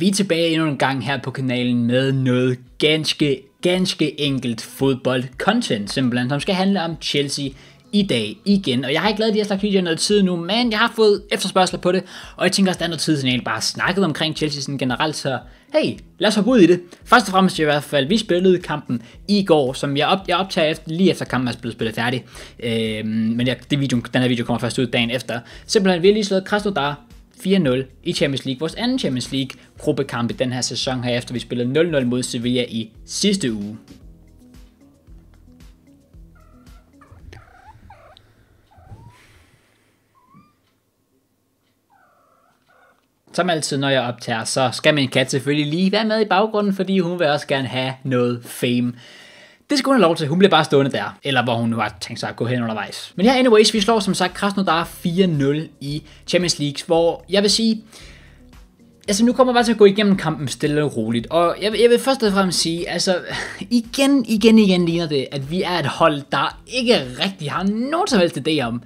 Vi er tilbage endnu en gang her på kanalen med noget ganske, ganske enkelt fodbold-content, simpelthen, som skal handle om Chelsea i dag igen. Og jeg har ikke lavet de her slags videoer noget tid nu, men jeg har fået efterspørgsler på det, og jeg tænker også, der er noget tid, siden jeg bare snakket omkring Chelsea sådan generelt, så hey, lad os hoppe ud i det. Først og fremmest i hvert fald, vi spillede kampen i går, som jeg, op, jeg optager efter, lige efter kampen er blevet spillet færdig. Øhm, men jeg, det video, den her video kommer først ud dagen efter. Simpelthen, vi har lige slået Krasnodar 4-0 i Champions League. Vores anden Champions League gruppekampe den her sæson her efter vi spillede 0-0 mod Sevilla i sidste uge. Som altid, når jeg optager, så skal min kat selvfølgelig lige være med i baggrunden, fordi hun vil også gerne have noget fame. Det skal hun have lov til. Hun bliver bare stående der. Eller hvor hun nu har tænkt sig at gå hen undervejs. Men ja, anyways, vi slår som sagt Krasnodar 4-0 i Champions League, hvor jeg vil sige, altså nu kommer jeg bare til at gå igennem kampen stille og roligt, og jeg, jeg vil først og fremmest sige, altså igen, igen, igen ligner det, at vi er et hold, der ikke rigtig har nogen som helst idé om,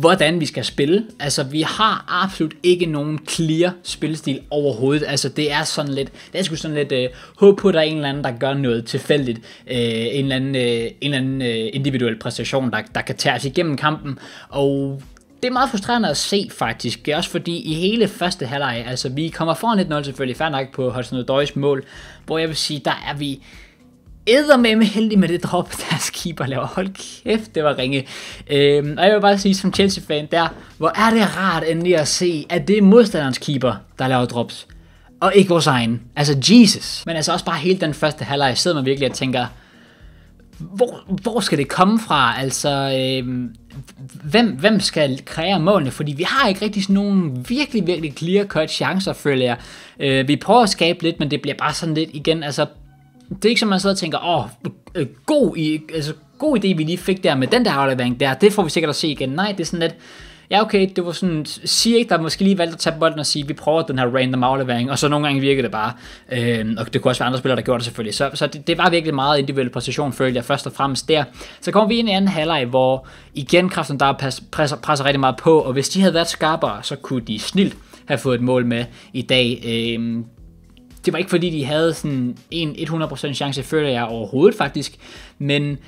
hvordan vi skal spille. Altså, vi har absolut ikke nogen clear spilstil overhovedet. Altså, det er sådan lidt, det er sgu sådan lidt, øh, håb på, at der er en eller anden, der gør noget tilfældigt. Øh, en eller anden, øh, en eller anden øh, individuel præstation, der, der kan tage os igennem kampen. Og det er meget frustrerende at se faktisk, også fordi i hele første halvleg, altså vi kommer foran 1-0 selvfølgelig, fair nok på Hudson Odøjs mål, hvor jeg vil sige, der er vi, med med heldig med det drop, deres keeper laver. Hold kæft, det var ringe. Øhm, og jeg vil bare sige, som Chelsea-fan der, hvor er det rart endelig at se, at det er modstanderens keeper, der laver drops. Og ikke vores egen. Altså Jesus. Men altså også bare hele den første halvleg, sidder man virkelig og tænker, hvor, hvor skal det komme fra? Altså, øhm, hvem, hvem skal kreere målene? Fordi vi har ikke rigtig sådan nogle virkelig, virkelig clear-cut chancer, føler jeg. Øh, vi prøver at skabe lidt, men det bliver bare sådan lidt igen, altså det er ikke som, man sidder og tænker, åh, oh, god, i, altså, god idé, vi lige fik der med den der aflevering der, det får vi sikkert at se igen. Nej, det er sådan lidt, ja okay, det var sådan, ikke, der måske lige valgte at tage bolden og sige, vi prøver den her random aflevering, og så nogle gange virkede det bare. Øh, og det kunne også være andre spillere, der gjorde det selvfølgelig. Så, så det, det var virkelig meget individuel præcision, følte jeg først og fremmest der. Så kommer vi ind i anden halvleg, hvor igen Kraften der presser, presser, presser rigtig meget på, og hvis de havde været skarpere, så kunne de snilt have fået et mål med i dag. Øh, det var ikke fordi, de havde sådan en 100% chance, føler jeg overhovedet faktisk, men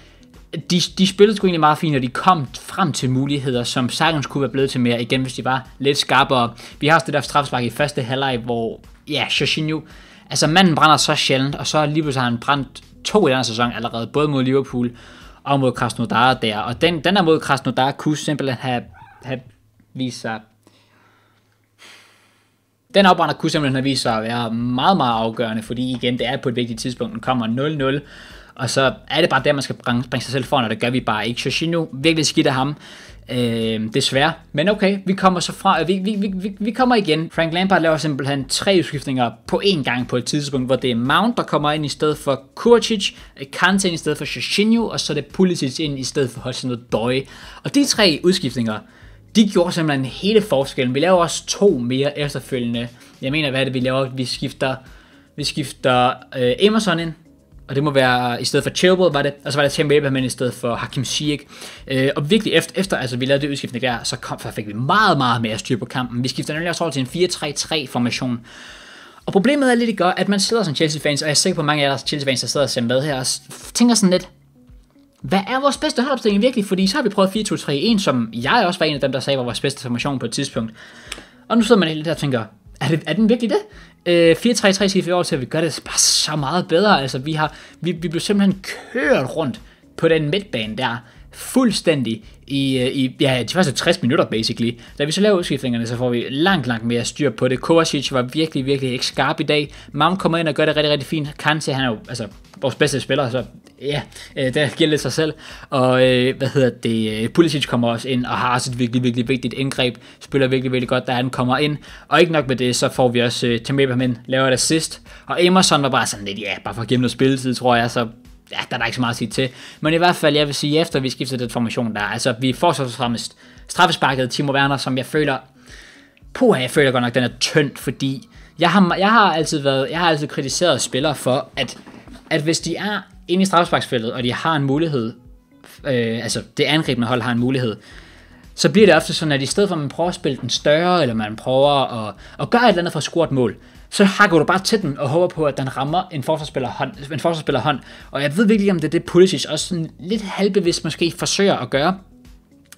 de, de spillede sgu egentlig meget fint, og de kom frem til muligheder, som sagtens kunne være blevet til mere, igen hvis de var lidt skarpere. Vi har også det der straffespark i første halvleg, hvor, ja, Jorginho, altså manden brænder så sjældent, og så lige pludselig har han brændt to i den sæson allerede, både mod Liverpool og mod Krasnodar der, og den, den der mod Krasnodar kunne simpelthen have, have vist sig den afbrænder kunne simpelthen have vist sig at være meget, meget afgørende, fordi igen, det er på et vigtigt tidspunkt, den kommer 0-0, og så er det bare der, man skal bringe sig selv foran, og det gør vi bare ikke. Shoshino, virkelig skidt af ham, øh, desværre. Men okay, vi kommer så fra, vi, vi, vi, vi, vi kommer igen. Frank Lampard laver simpelthen tre udskiftninger på én gang på et tidspunkt, hvor det er Mount, der kommer ind i stedet for Kurtic, Kante ind i stedet for Shoshino, og så er det Pulisic ind i stedet for Hudson Odoi. Og de tre udskiftninger, de gjorde simpelthen hele forskellen. Vi laver også to mere efterfølgende. Jeg mener, hvad er det, vi laver? Vi skifter, vi skifter øh, Emerson ind, og det må være i stedet for Chilwell var det, og så var det Tim Abraham i stedet for Hakim Ziyech. Øh, og virkelig efter, efter altså, vi lavede det udskiftning der, så, kom, så fik vi meget, meget mere styr på kampen. Vi skifter nemlig også over til en 4-3-3-formation. Og problemet er lidt i at man sidder som Chelsea-fans, og jeg er sikker på, at mange af jer Chelsea-fans, der sidder og ser med her, og tænker sådan lidt, hvad er vores bedste holdopstilling virkelig? Fordi så har vi prøvet 4-2-3-1, som jeg også var en af dem, der sagde var vores bedste formation på et tidspunkt. Og nu sidder man lidt der og tænker, er, det, er den virkelig det? Øh, 4-3-3 siger vi over til, at vi gør det bare så meget bedre. Altså, vi, har, vi, vi blev simpelthen kørt rundt på den midtbane der fuldstændig i, øh, i ja, de første 60 minutter basically. Da vi så laver udskiftningerne, så får vi langt, langt mere styr på det. Kovacic var virkelig, virkelig ikke skarp i dag. Mam kommer ind og gør det rigtig, rigtig fint. Kante, han er jo altså, vores bedste spiller, så ja, øh, det der giver lidt sig selv. Og øh, hvad hedder det, Pulisic kommer også ind og har også et virkelig, virkelig vigtigt indgreb. Spiller virkelig, virkelig godt, da han kommer ind. Og ikke nok med det, så får vi også Tim Tameba, men laver et assist. Og Emerson var bare sådan lidt, ja, bare for at give noget spilletid, tror jeg, så ja, der er der ikke så meget at sige til. Men i hvert fald, jeg vil sige, efter vi skiftede den formation der, altså vi får så fremmest straffesparket Timo Werner, som jeg føler, puha, jeg føler godt nok, den er tynd, fordi jeg har, jeg har altid været, jeg har altid kritiseret spillere for, at, at hvis de er inde i straffesparksfeltet, og de har en mulighed, øh, altså det angribende hold har en mulighed, så bliver det ofte sådan, at i stedet for at man prøver at spille den større, eller man prøver at, at gøre et eller andet for at score et mål, så hakker du bare til den og håber på, at den rammer en forsvarsspiller hånd. En forsvarsspiller hånd. Og jeg ved virkelig, om det er det, Pulisic også sådan lidt halvbevidst måske forsøger at gøre.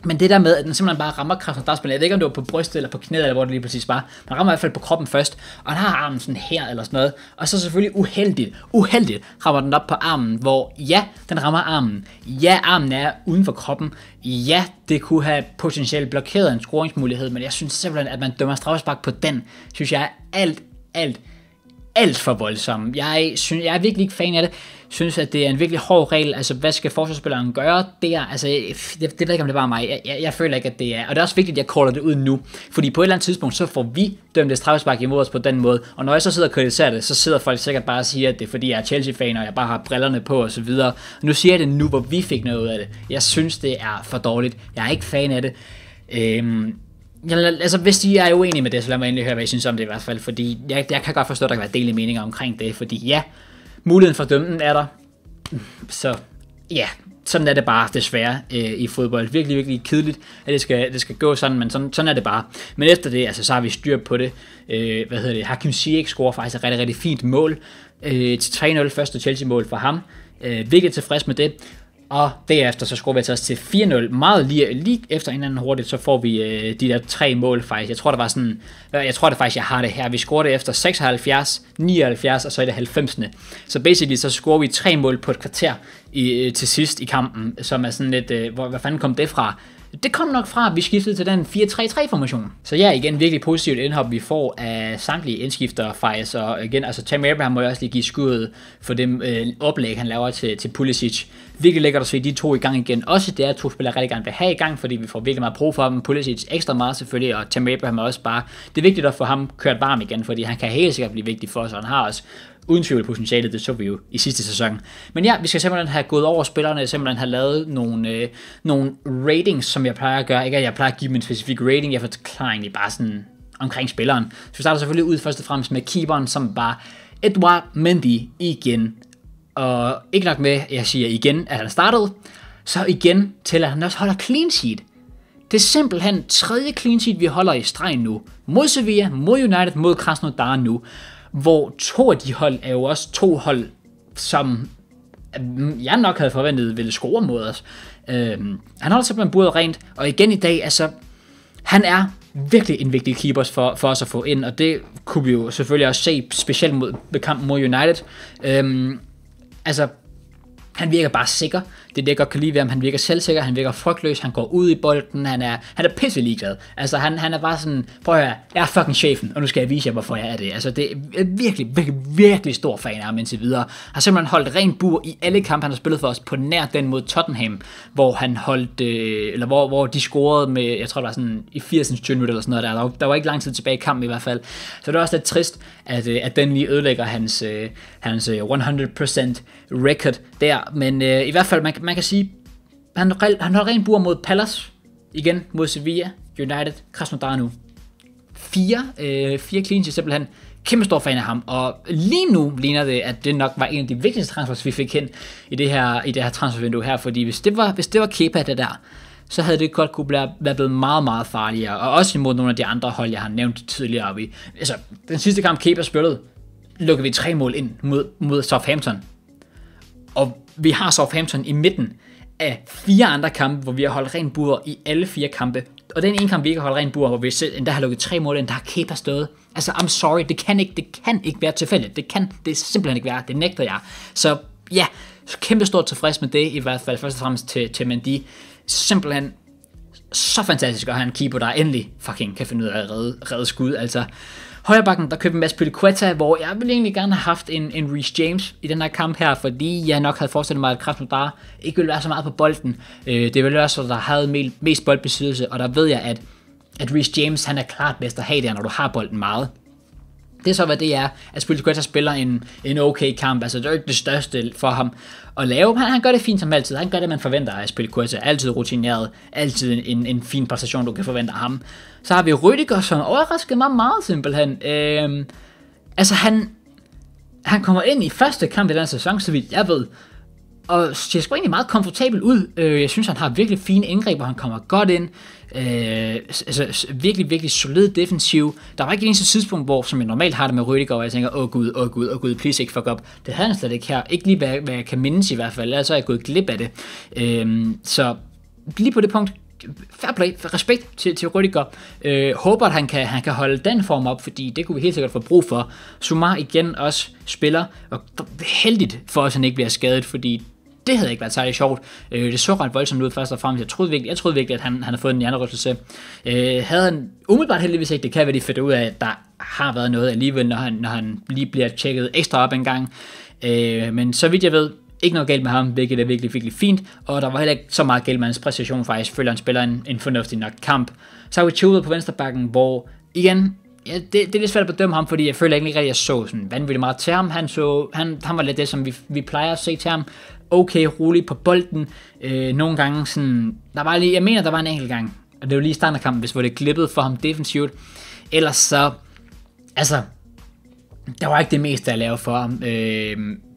Men det der med, at den simpelthen bare rammer kraften spiller. jeg ved ikke, om det var på brystet eller på knæet, eller hvor det lige præcis var. Den rammer i hvert fald på kroppen først, og den har armen sådan her eller sådan noget. Og så selvfølgelig uheldigt, uheldigt rammer den op på armen, hvor ja, den rammer armen. Ja, armen er uden for kroppen. Ja, det kunne have potentielt blokeret en scoringsmulighed, men jeg synes simpelthen, at man dømmer straffespark på den, synes jeg er alt, alt, alt for voldsomme. Jeg, synes, jeg er virkelig ikke fan af det. Synes, at det er en virkelig hård regel. Altså, hvad skal forsvarsspilleren gøre der? Altså, det, det ved jeg ikke, om det var mig. Jeg, jeg, jeg, føler ikke, at det er. Og det er også vigtigt, at jeg caller det ud nu. Fordi på et eller andet tidspunkt, så får vi dømt det straffespark imod os på den måde. Og når jeg så sidder og kritiserer det, så sidder folk sikkert bare og siger, at det er fordi, jeg er Chelsea-fan, og jeg bare har brillerne på og så videre. Nu siger jeg det nu, hvor vi fik noget ud af det. Jeg synes, det er for dårligt. Jeg er ikke fan af det. Øhm, Ja, altså, hvis de er uenige med det, så lad mig endelig høre, hvad I synes om det i hvert fald, fordi jeg, jeg kan godt forstå, at der kan være delige meninger omkring det, fordi ja, muligheden for dømmen er der, så ja, sådan er det bare desværre øh, i fodbold. Virkelig, virkelig kedeligt, at det skal, det skal gå sådan, men sådan, sådan er det bare. Men efter det, altså, så har vi styr på det. Øh, hvad hedder det? Hakim Ziyech scorer faktisk et rigtig, rigtig fint mål. Øh, til 3-0 første Chelsea-mål for ham. Øh, virkelig tilfreds med det og derefter så scorer vi altså også til 4-0. Meget lige, lige efter hinanden hurtigt, så får vi øh, de der tre mål faktisk. Jeg tror, det var sådan, øh, jeg tror det faktisk, jeg har det her. Vi scorer det efter 76, 79 og så i det 90. Så basically så scorer vi tre mål på et kvarter i, øh, til sidst i kampen, som er sådan lidt, øh, hvor, hvad fanden kom det fra? Det kom nok fra, at vi skiftede til den 4-3-3-formation. Så ja, igen virkelig positivt indhop, vi får af samtlige indskifter faktisk. Og igen, altså Tammy Abraham må jeg også lige give skuddet for det øh, oplæg, han laver til, til Pulisic. Virkelig lækkert at se de to i gang igen. Også det er to spillere rigtig gerne vil have i gang, fordi vi får virkelig meget brug for dem. Pulisic ekstra meget selvfølgelig, og Tammy Abraham er også bare... Det er vigtigt at få ham kørt varm igen, fordi han kan helt sikkert blive vigtig for os, og han har også uden tvivl potentialet, det så vi jo i sidste sæson. Men ja, vi skal simpelthen have gået over spillerne, simpelthen have lavet nogle, øh, nogle ratings, som jeg plejer at gøre. Ikke at jeg plejer at give dem en specifik rating, jeg forklarer egentlig bare sådan omkring spilleren. Så vi starter selvfølgelig ud først og fremmest med keeperen, som var Edouard Mendy igen. Og ikke nok med, jeg siger igen, at han startede, så igen til at han også holder clean sheet. Det er simpelthen tredje clean sheet, vi holder i streg nu. Mod Sevilla, mod United, mod Krasnodar nu hvor to af de hold er jo også to hold, som øh, jeg nok havde forventet ville score mod os. Øhm, han holder simpelthen burde rent, og igen i dag, altså, han er virkelig en vigtig keeper for, for os at få ind, og det kunne vi jo selvfølgelig også se, specielt mod, kampen mod United. Øhm, altså, han virker bare sikker det er det, jeg godt kan lide ved ham. Han virker selvsikker, han virker frygtløs, han går ud i bolden, han er, han er pisse ligeglad. Altså, han, han er bare sådan, prøv at høre, jeg er fucking chefen, og nu skal jeg vise jer, hvorfor jeg er det. Altså, det er virkelig, virkelig, virkelig stor fan af ham indtil videre. Han har simpelthen holdt ren bur i alle kampe, han har spillet for os, på nær den mod Tottenham, hvor han holdt, øh, eller hvor, hvor de scorede med, jeg tror, det var sådan i 80. minutter eller sådan noget der. Der var, der var ikke lang tid tilbage i kampen i hvert fald. Så det er også lidt trist, at, øh, at den lige ødelægger hans, øh, hans 100% øh, record der. Men øh, i hvert fald, man, man kan sige, han, han holdt rent bur mod Palace, igen mod Sevilla, United, Krasnodar nu. Fire, øh, fire clean sheets simpelthen. Kæmpe stor fan af ham, og lige nu ligner det, at det nok var en af de vigtigste transfers, vi fik hen i det her, i det her transfervindue her, fordi hvis det var, hvis det var Kepa, det der, så havde det godt kunne være blevet meget, meget farligere, og også imod nogle af de andre hold, jeg har nævnt tidligere. Vi, altså, den sidste kamp Kepa spillede, lukkede vi tre mål ind mod, mod Southampton. Og vi har Southampton i midten af fire andre kampe, hvor vi har holdt rent bur i alle fire kampe. Og den ene kamp, vi ikke har holdt rent bur, hvor vi selv endda har lukket tre mål, der har Kepa stået. Altså, I'm sorry, det kan ikke, det kan ikke være tilfældigt. Det kan det simpelthen ikke være. Det nægter jeg. Så ja, kæmpe stort tilfreds med det, i hvert fald først og fremmest til, til Mandy. Simpelthen så fantastisk at have en keeper, der endelig fucking kan finde ud af at redde, redde skud. Altså, Højrebakken, der købte en masse Pelicueta, hvor jeg ville egentlig gerne have haft en, en Reece James i den her kamp her, fordi jeg nok havde forestillet mig, at Krasnodar ikke ville være så meget på bolden. Øh, det ville være så, der havde mest boldbesiddelse, og der ved jeg, at, at Reece James han er klart bedst at have der, når du har bolden meget. Det er så, hvad det er, at altså, Spilicueta spiller en, en okay kamp. Altså, det er jo ikke det største for ham at lave. Han, han gør det fint som altid. Han gør det, man forventer af Spilicueta. Altid rutineret. Altid en, en, fin præstation, du kan forvente af ham. Så har vi Rüdiger, som overraskede mig meget simpelthen. Øh, altså, han, han kommer ind i første kamp i den sæson, så vidt jeg ved, og ser sgu egentlig meget komfortabel ud. Øh, jeg synes, han har virkelig fine indgreb, hvor han kommer godt ind. Øh, altså virkelig, virkelig solid defensiv. Der var ikke et eneste tidspunkt, hvor som jeg normalt har det med Rydiger, hvor jeg tænker, åh oh, gud, åh oh, gud, åh oh, gud, please ikke fuck up. Det havde han slet ikke her. Ikke lige, hvad, hvad jeg kan mindes i hvert fald, ellers er jeg gået glip af det. Øh, så lige på det punkt, fair play, respekt til, til Rydiger. Øh, håber, at han kan, han kan holde den form op, fordi det kunne vi helt sikkert få brug for. Sumar igen også spiller, og heldigt for os, at han ikke bliver skadet, fordi det havde ikke været særlig sjovt. Øh, det så ret voldsomt ud først og fremmest. Jeg troede virkelig, jeg troede virkelig at han, han havde fået en hjernerystelse. Øh, havde han umiddelbart heldigvis ikke, det kan være, de fedt ud af, at der har været noget alligevel, når han, når han lige bliver tjekket ekstra op en gang. Øh, men så vidt jeg ved, ikke noget galt med ham, hvilket er virkelig, virkelig fint, og der var heller ikke så meget galt med hans præcision faktisk, føler han spiller en, en fornuftig nok kamp. Så har vi Chuba på venstrebakken, hvor igen, ja, det, det, er lidt svært at bedømme ham, fordi jeg føler ikke rigtig, at jeg så sådan vanvittigt meget til ham. Han, så, han, han var lidt det, som vi, vi plejer at se til ham okay rolig på bolden. Øh, nogle gange sådan, der var lige, jeg mener, der var en enkelt gang, og det var lige i starten af kampen, hvis var det klippet for ham defensivt. Ellers så, altså, der var ikke det meste jeg lavede for ham. Øh,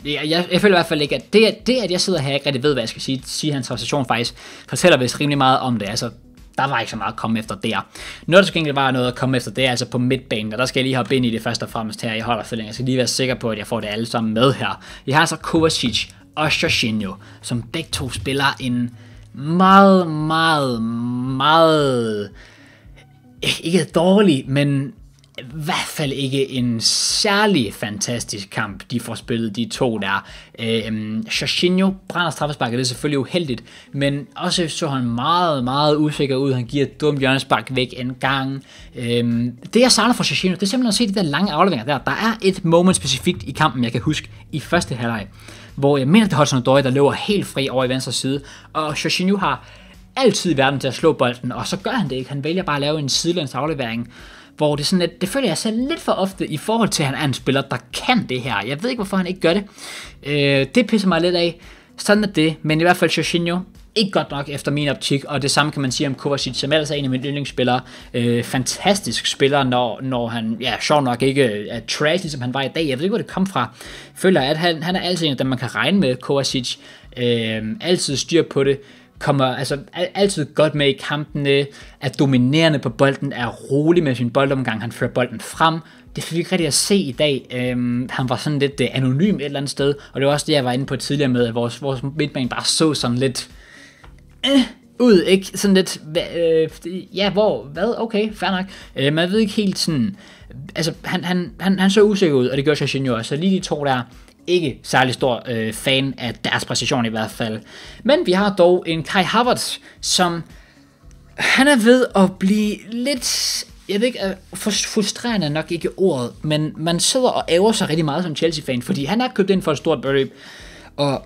jeg, jeg, jeg føler i hvert fald ikke, at det, det, at jeg sidder her, ikke rigtig ved, hvad jeg skal sige, sige hans recession faktisk, fortæller vist rimelig meget om det. Altså, der var ikke så meget at komme efter der. Noget, der til gengæld var noget at komme efter, det er altså på midtbanen, og der skal jeg lige hoppe ind i det først og fremmest her. Jeg holder for længe. Jeg skal lige være sikker på, at jeg får det alle sammen med her. Jeg har så Kovacic, og Jorginho, som begge to spiller en meget, meget, meget, ikke dårlig, men i hvert fald ikke en særlig fantastisk kamp, de får spillet de to der. Øhm, brænder straffesparket, det er selvfølgelig uheldigt, men også så han meget, meget usikker ud. Han giver et dumt hjørnespark væk en gang. Øhm, det jeg savner fra Jorginho, det er simpelthen at se de der lange afleveringer der. Der er et moment specifikt i kampen, jeg kan huske i første halvleg, hvor jeg mener, det er Hudson Odoi, der løber helt fri over i venstre side, og Jorginho har altid i verden til at slå bolden, og så gør han det ikke. Han vælger bare at lave en sidelands aflevering, hvor det sådan, at det føler jeg selv lidt for ofte i forhold til, at han er en spiller, der kan det her. Jeg ved ikke, hvorfor han ikke gør det. Øh, det pisser mig lidt af. Sådan er det, men i hvert fald Jorginho, ikke godt nok efter min optik, og det samme kan man sige om Kovacic, som ellers er en af mine yndlingsspillere. Øh, fantastisk spiller, når, når han, ja, sjov nok ikke øh, er trash, som ligesom han var i dag. Jeg ved ikke, hvor det kom fra. Føler, at han, han er altid en af dem, man kan regne med, Kovacic. Øh, altid styr på det kommer altså, altid godt med i kampene, er dominerende på bolden, er rolig med sin boldomgang, han fører bolden frem. Det fik vi ikke rigtig at se i dag. Øhm, han var sådan lidt øh, anonym et eller andet sted, og det var også det, jeg var inde på tidligere med, at vores, vores midtbane bare så sådan lidt... Øh, ud, ikke? Sådan lidt, øh, ja, hvor, hvad, okay, fair nok. Øh, man ved ikke helt sådan, altså, han, han, han, han så usikker ud, og det gjorde Jorginho også, så lige de to der, ikke særlig stor øh, fan af deres præcision i hvert fald. Men vi har dog en Kai Havertz, som han er ved at blive lidt jeg ved ikke, øh, frustrerende nok ikke ordet, men man sidder og æver sig rigtig meget som Chelsea-fan, fordi han er købt ind for et stort beløb, og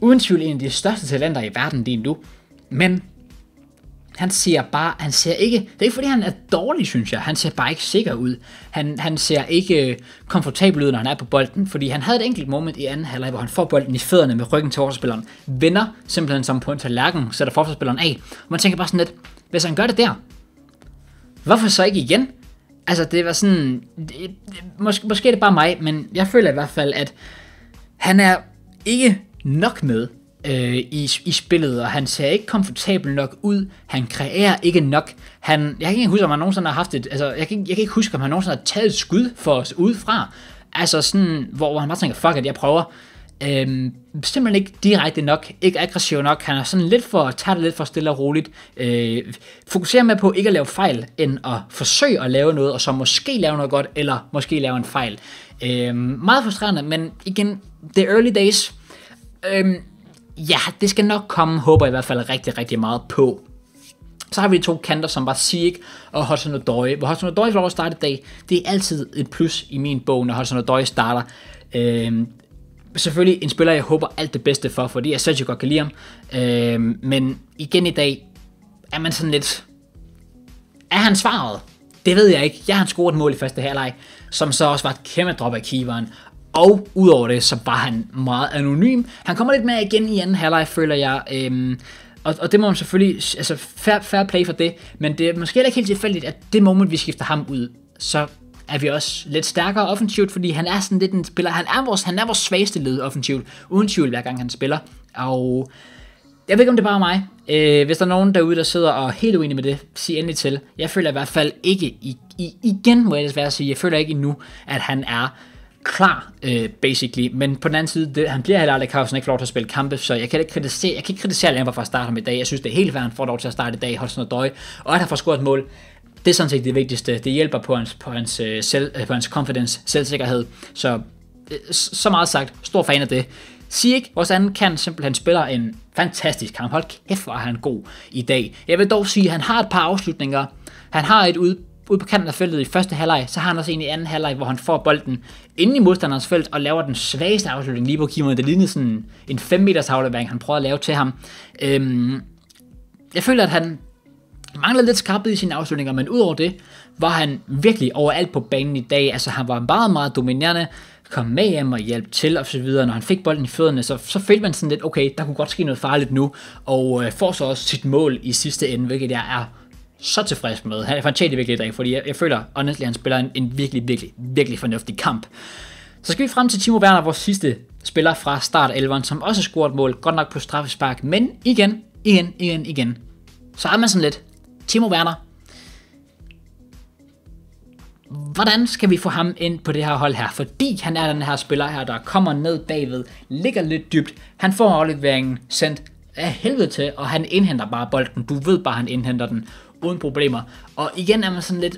uden tvivl en af de største talenter i verden lige nu. Men han ser bare, han ser ikke, det er ikke fordi han er dårlig, synes jeg, han ser bare ikke sikker ud. Han, han ser ikke øh, komfortabel ud, når han er på bolden, fordi han havde et enkelt moment i anden halvleg, hvor han får bolden i fødderne med ryggen til forsvarsspilleren, vender simpelthen som på en tallerken, sætter forsvarsspilleren af, og man tænker bare sådan lidt, hvis han gør det der, hvorfor så ikke igen? Altså det var sådan, det, måske, måske er det bare mig, men jeg føler i hvert fald, at han er ikke nok med, øh, i, i spillet, og han ser ikke komfortabel nok ud, han kreerer ikke nok, han, jeg kan ikke huske, om han nogensinde har haft et, altså, jeg kan, jeg kan ikke huske, om han nogensinde har taget et skud for os udefra, altså sådan, hvor, hvor han bare tænker, fuck at jeg prøver, Øhm, simpelthen ikke direkte nok, ikke aggressiv nok, han er sådan lidt for, tage det lidt for stille og roligt, øh, fokuserer med på ikke at lave fejl, end at forsøge at lave noget, og så måske lave noget godt, eller måske lave en fejl. Øh, meget frustrerende, men igen, the early days, øhm, ja, det skal nok komme, håber jeg i hvert fald rigtig, rigtig meget på. Så har vi to kanter, som var Sieg og Hudson Odoi. Hvor Hudson Odoi får lov at starte i dag, det er altid et plus i min bog, når Hudson Odoi starter. Øhm, selvfølgelig en spiller, jeg håber alt det bedste for, fordi jeg synes, godt kan lide ham. Øhm, men igen i dag er man sådan lidt... Er han svaret? Det ved jeg ikke. Jeg har scoret et mål i første halvleg, som så også var et kæmpe drop af keeperen. Og udover det, så var han meget anonym. Han kommer lidt mere igen i anden halvleg, føler jeg. Øhm, og, og det må man selvfølgelig, altså fair, fair play for det, men det er måske heller ikke helt tilfældigt, at det moment, vi skifter ham ud, så er vi også lidt stærkere offensivt, fordi han er sådan lidt en spiller, han er vores, han er vores svageste led offensivt, uden tvivl hver gang han spiller, og jeg ved ikke, om det er bare mig. Øh, hvis der er nogen derude, der sidder og er helt uenig med det, sig endelig til. Jeg føler i hvert fald ikke, i, i, igen må jeg desværre sige, jeg føler ikke endnu, at han er klar, øh, basically. Men på den anden side, det, han bliver heller aldrig han ikke får lov til at spille kampe, så jeg kan ikke kritisere, jeg kan ikke kritisere Lamper for at starte ham i dag. Jeg synes, det er helt fair, han får lov til at starte i dag, holde sådan noget døje, og at han får scoret et mål. Det er sådan set det vigtigste. Det hjælper på hans, på hans, øh, selv, øh, på hans confidence, selvsikkerhed. Så, øh, så meget sagt, stor fan af det. Sieg, vores anden kan simpelthen spiller en fantastisk kamp. Hold kæft, hvor er han god i dag. Jeg vil dog sige, at han har et par afslutninger. Han har et ud ude på kanten af feltet i første halvleg, så har han også en i anden halvleg, hvor han får bolden ind i modstanderens felt og laver den svageste afslutning lige på Kimo. Det lignede sådan en 5 meters havlevering, han prøver at lave til ham. Øhm, jeg føler, at han manglede lidt skarphed i sine afslutninger, men udover det, var han virkelig overalt på banen i dag. Altså han var meget, meget dominerende, kom med hjem og hjælp til og så videre. Når han fik bolden i fødderne, så, så følte man sådan lidt, okay, der kunne godt ske noget farligt nu, og øh, får så også sit mål i sidste ende, hvilket jeg er så tilfreds med. Han fantastisk virkelig i dag, fordi jeg, jeg føler, at han spiller en, en virkelig, virkelig, virkelig fornuftig kamp. Så skal vi frem til Timo Werner, vores sidste spiller fra start 11, som også har scoret mål, godt nok på straffespark, men igen, igen, igen, igen. Så er man sådan lidt, Timo Werner, hvordan skal vi få ham ind på det her hold her? Fordi han er den her spiller her, der kommer ned bagved, ligger lidt dybt, han får afleveringen sendt af helvede til, og han indhenter bare bolden. Du ved bare, han indhenter den, uden problemer. Og igen er man sådan lidt,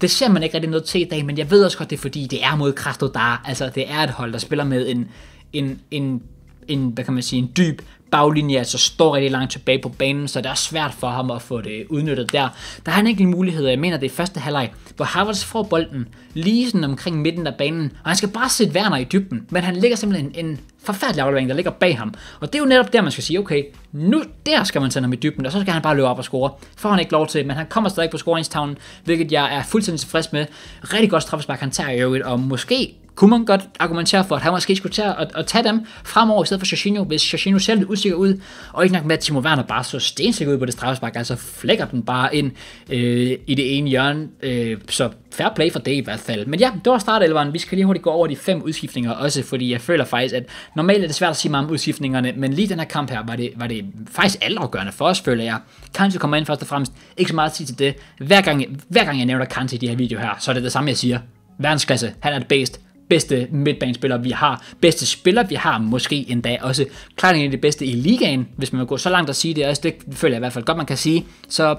det ser man ikke rigtig noget til i dag, men jeg ved også godt, det er fordi, det er mod Krasnodar. Altså, det er et hold, der spiller med en, en, en, en hvad kan man sige, en dyb baglinje, altså står rigtig langt tilbage på banen, så det er svært for ham at få det udnyttet der. Der har han ikke en mulighed, jeg mener det er første halvleg, hvor Havertz får bolden lige sådan omkring midten af banen, og han skal bare sætte Werner i dybden, men han ligger simpelthen en, forfærdelig aflevering, der ligger bag ham. Og det er jo netop der, man skal sige, okay, nu der skal man sende ham i dybden, og så skal han bare løbe op og score. For han ikke lov til, men han kommer stadig på scoringstavnen, hvilket jeg er fuldstændig tilfreds med. Rigtig godt straffespark, han tager i øvrigt, og måske kunne man godt argumentere for, at han måske ikke skulle tage at, at tage dem fremover i stedet for Jorginho, hvis Jorginho selv er usikker ud, og ikke nok med, at Timo Werner bare så stensikker ud på det straffespark, altså flækker den bare ind øh, i det ene hjørne, øh, så fair play for det i hvert fald. Men ja, det var startelveren, vi skal lige hurtigt gå over de fem udskiftninger også, fordi jeg føler faktisk, at normalt er det svært at sige meget om udskiftningerne, men lige den her kamp her, var det, var det faktisk altafgørende for os, føler jeg. Kanskje kommer ind først og fremmest, ikke så meget at sige til det. Hver gang, hver gang jeg nævner Kante i de her video her, så er det det samme, jeg siger. Verdensklasse, han er det bedst bedste midtbanespillere, vi har, bedste spiller, vi har, måske endda også klart en af de bedste i ligaen, hvis man vil gå så langt at sige det, også altså, det føler jeg i hvert fald godt, man kan sige. Så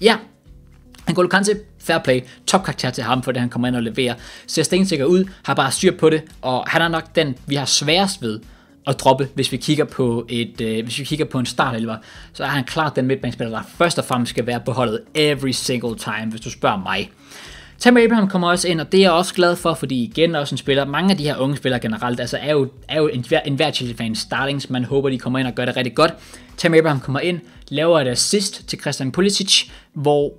ja, N'Golo til fair play, topkarakter til ham, for det han kommer ind og leverer. Ser stensikker ud, har bare styr på det, og han er nok den, vi har sværest ved at droppe, hvis vi kigger på, et, øh, hvis vi kigger på en startelver, så er han klart den midtbanespiller, der først og fremmest skal være på holdet every single time, hvis du spørger mig. Tam Abraham kommer også ind, og det er jeg også glad for, fordi igen også en spiller, mange af de her unge spillere generelt, altså er jo, er jo en, hver, Chelsea-fan startings, man håber, de kommer ind og gør det rigtig godt. Tam Abraham kommer ind, laver et assist til Christian Pulisic, hvor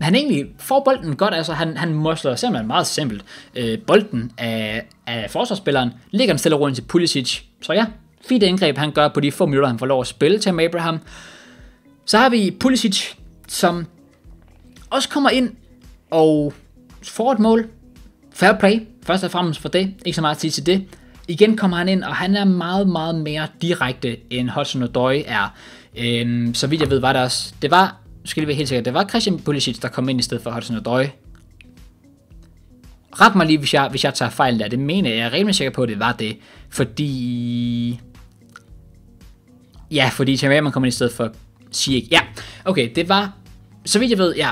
han egentlig får bolden godt, altså han, han mosler simpelthen meget simpelt øh, bolden af, af forsvarsspilleren, ligger den stille rundt til Pulisic, så ja, fint indgreb han gør på de få minutter, han får lov at spille til Abraham. Så har vi Pulisic, som også kommer ind og får et mål. Fair play, først og fremmest for det. Ikke så meget at sige til det. Igen kommer han ind, og han er meget, meget mere direkte, end Hudson Odoi er. Øhm, så vidt jeg ved, var det også... Det var, skal lige være helt sikkert, det var Christian Pulisic, der kom ind i stedet for Hudson Odoi. Ret mig lige, hvis jeg, hvis jeg tager fejl der. Det mener jeg. Jeg er rimelig sikker på, at det var det. Fordi... Ja, fordi Tamama kom ind i stedet for Sieg. Ja, okay, det var... Så vidt jeg ved, ja,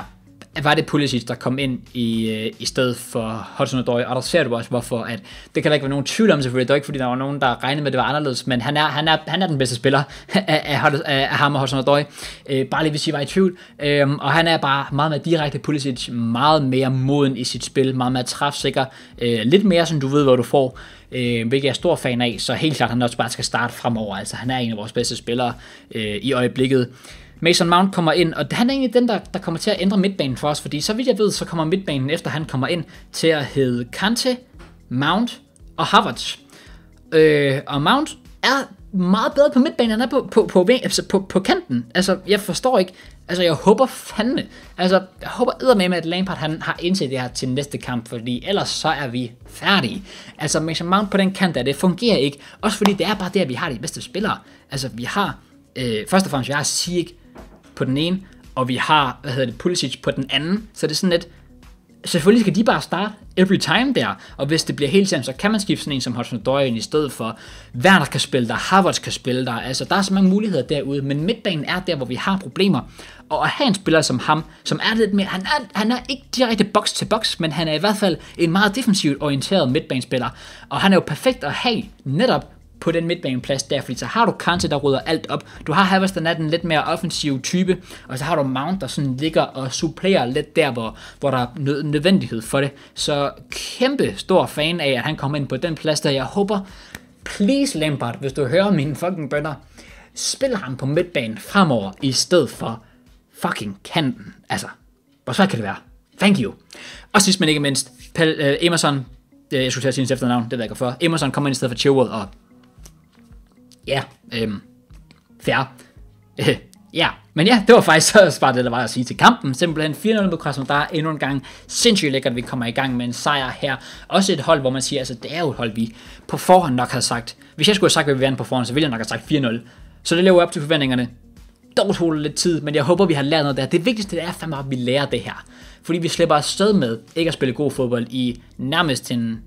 var det Pulisic, der kom ind i, øh, i stedet for Hudson Odoi, og der ser du også, hvorfor, at det kan der ikke være nogen tvivl om selvfølgelig, det var ikke, fordi der var nogen, der regnede med, at det var anderledes, men han er, han er, han er den bedste spiller af, af, af ham og Hudson Odoi, øh, bare lige hvis I var i tvivl, øh, og han er bare meget mere direkte Pulisic, meget mere moden i sit spil, meget mere træfsikker, øh, lidt mere, som du ved, hvor du får, øh, hvilket jeg er stor fan af, så helt klart, han også bare skal starte fremover, altså han er en af vores bedste spillere øh, i øjeblikket, Mason Mount kommer ind, og han er egentlig den, der, der kommer til at ændre midtbanen for os, fordi så vidt jeg ved, så kommer midtbanen, efter han kommer ind, til at hedde Kante, Mount og Havertz. Øh, og Mount er meget bedre på midtbanen, end han er på, på, på, altså på, på kanten. Altså, jeg forstår ikke. Altså, jeg håber fandme. Altså, jeg håber med, at Lampard han har indset det her til næste kamp, fordi ellers så er vi færdige. Altså, Mason Mount på den kant der, det fungerer ikke. Også fordi det er bare at vi har de bedste spillere. Altså, vi har, øh, først og fremmest, vi har Sieg, på den ene, og vi har, hvad hedder det, Pulisic på den anden. Så det er sådan lidt, selvfølgelig skal de bare starte every time der, og hvis det bliver helt sammen, så kan man skifte sådan en som Hudson ind i stedet for. Werner kan spille der, Harvards kan spille der, altså der er så mange muligheder derude, men midtbanen er der, hvor vi har problemer. Og at have en spiller som ham, som er lidt mere, han er, han er ikke direkte box til box, men han er i hvert fald en meget defensivt orienteret midtbanespiller, og han er jo perfekt at have netop på den midtbaneplads der, fordi så har du Kante, der rydder alt op. Du har Havertz, der er den lidt mere offensive type, og så har du Mount, der sådan ligger og supplerer lidt der, hvor, hvor der er nød, nødvendighed for det. Så kæmpe stor fan af, at han kommer ind på den plads der. Jeg håber, please Lampard, hvis du hører mine fucking bønder, spil ham på midtbanen fremover, i stedet for fucking kanten. Altså, hvor svært kan det være? Thank you. Og sidst men ikke mindst, Pel, äh, øh, Emerson, øh, jeg skulle tage sin sige efternavn, det ved jeg ikke for. Emerson kommer ind i stedet for Chilwell, og Ja, øhm, fair. Øh, ja, men ja, det var faktisk så bare det, der var at sige til kampen. Simpelthen 4-0 mod Krasnodar endnu en gang. Sindssygt lækkert, at vi kommer i gang med en sejr her. Også et hold, hvor man siger, altså det er jo et hold, vi på forhånd nok har sagt. Hvis jeg skulle have sagt, at vi vandt på forhånd, så ville jeg nok have sagt 4-0. Så det lever op til forventningerne. Dog tog det lidt tid, men jeg håber, vi har lært noget der. Det vigtigste det er fandme, at vi lærer det her. Fordi vi slipper afsted med ikke at spille god fodbold i nærmest en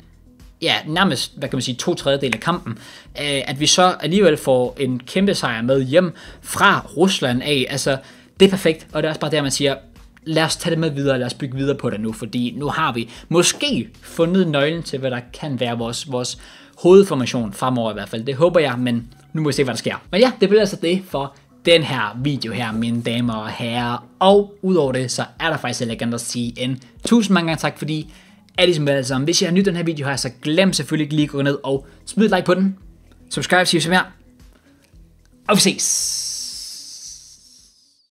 ja, nærmest, hvad kan man sige, to tredjedel af kampen, øh, at vi så alligevel får en kæmpe sejr med hjem fra Rusland af, altså, det er perfekt, og det er også bare der, man siger, lad os tage det med videre, lad os bygge videre på det nu, fordi nu har vi måske fundet nøglen til, hvad der kan være vores, vores hovedformation fremover i hvert fald. Det håber jeg, men nu må vi se, hvad der sker. Men ja, det bliver altså det for den her video her, mine damer og herrer. Og udover det, så er der faktisk heller ikke andet at sige end tusind mange gange tak, fordi er ligesom alle sammen. Hvis I har nyt den her video her, så glem selvfølgelig ikke lige at gå ned og smid et like på den. Subscribe, til YouTube her. Og vi ses!